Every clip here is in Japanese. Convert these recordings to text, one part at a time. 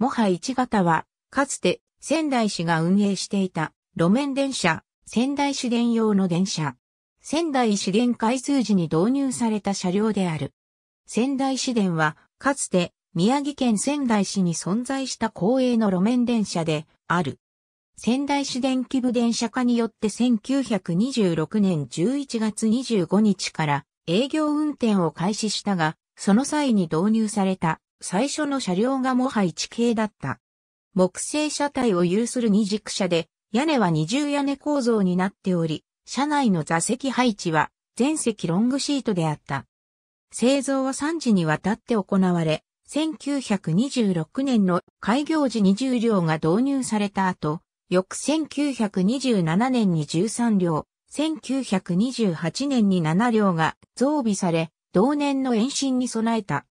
もは1型は、かつて仙台市が運営していた路面電車、仙台市電用の電車。仙台市電開通時に導入された車両である。仙台市電は、かつて宮城県仙台市に存在した公営の路面電車である。仙台市電規部電車化によって1926年11月25日から営業運転を開始したが、その際に導入された最初の車両がもは1系だった。木製車体を有する二軸車で、屋根は二重屋根構造になっており、車内の座席配置は全席ロングシートであった。製造は3時にわたって行われ、1926年の開業時20両が導入された後、翌1927年に13両、1928年に7両が増備され、同年の延伸に備えた。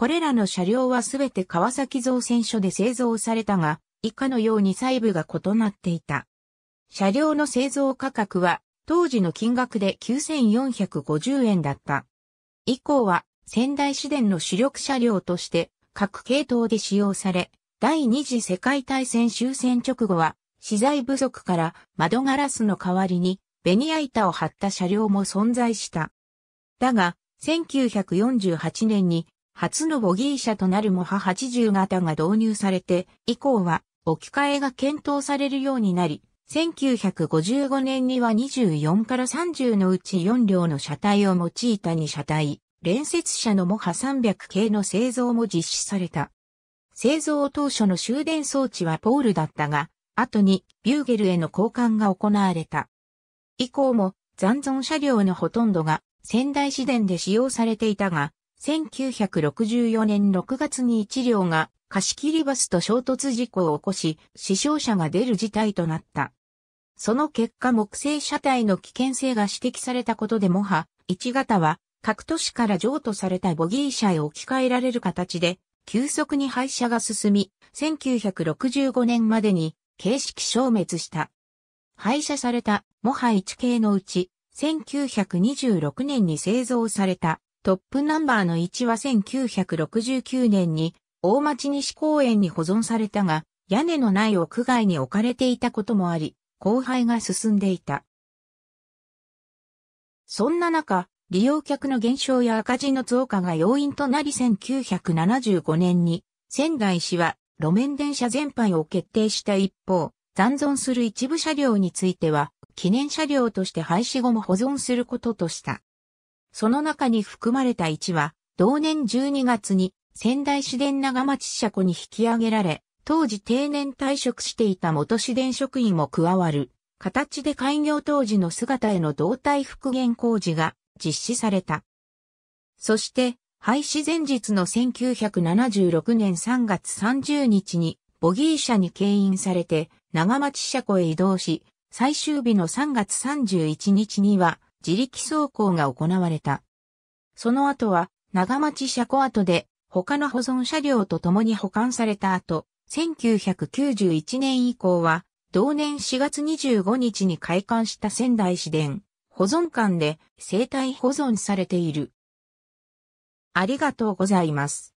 これらの車両はすべて川崎造船所で製造されたが、以下のように細部が異なっていた。車両の製造価格は当時の金額で9450円だった。以降は仙台市電の主力車両として各系統で使用され、第二次世界大戦終戦直後は資材不足から窓ガラスの代わりにベニヤ板を張った車両も存在した。だが、1948年に初のボギー車となるモハ80型が導入されて、以降は置き換えが検討されるようになり、1955年には24から30のうち4両の車体を用いた2車体、連接車のモハ300系の製造も実施された。製造当初の終電装置はポールだったが、後にビューゲルへの交換が行われた。以降も残存車両のほとんどが仙台市電で使用されていたが、1964年6月に1両が貸切バスと衝突事故を起こし、死傷者が出る事態となった。その結果木製車体の危険性が指摘されたことでモハ1型は各都市から譲渡されたボギー車へ置き換えられる形で急速に廃車が進み、1965年までに形式消滅した。廃車されたモハ1系のうち1926年に製造されたトップナンバーの1は1969年に大町西公園に保存されたが、屋根のない屋外に置かれていたこともあり、荒廃が進んでいた。そんな中、利用客の減少や赤字の増加が要因となり1975年に仙台市は路面電車全廃を決定した一方、残存する一部車両については記念車両として廃止後も保存することとした。その中に含まれた1は、同年12月に仙台市電長町車庫に引き上げられ、当時定年退職していた元市電職員も加わる、形で開業当時の姿への動体復元工事が実施された。そして、廃止前日の1976年3月30日に、ボギー車に牽引されて、長町車庫へ移動し、最終日の3月31日には、自力走行が行われた。その後は、長町車庫跡で、他の保存車両と共に保管された後、1991年以降は、同年4月25日に開館した仙台市電保存館で生体保存されている。ありがとうございます。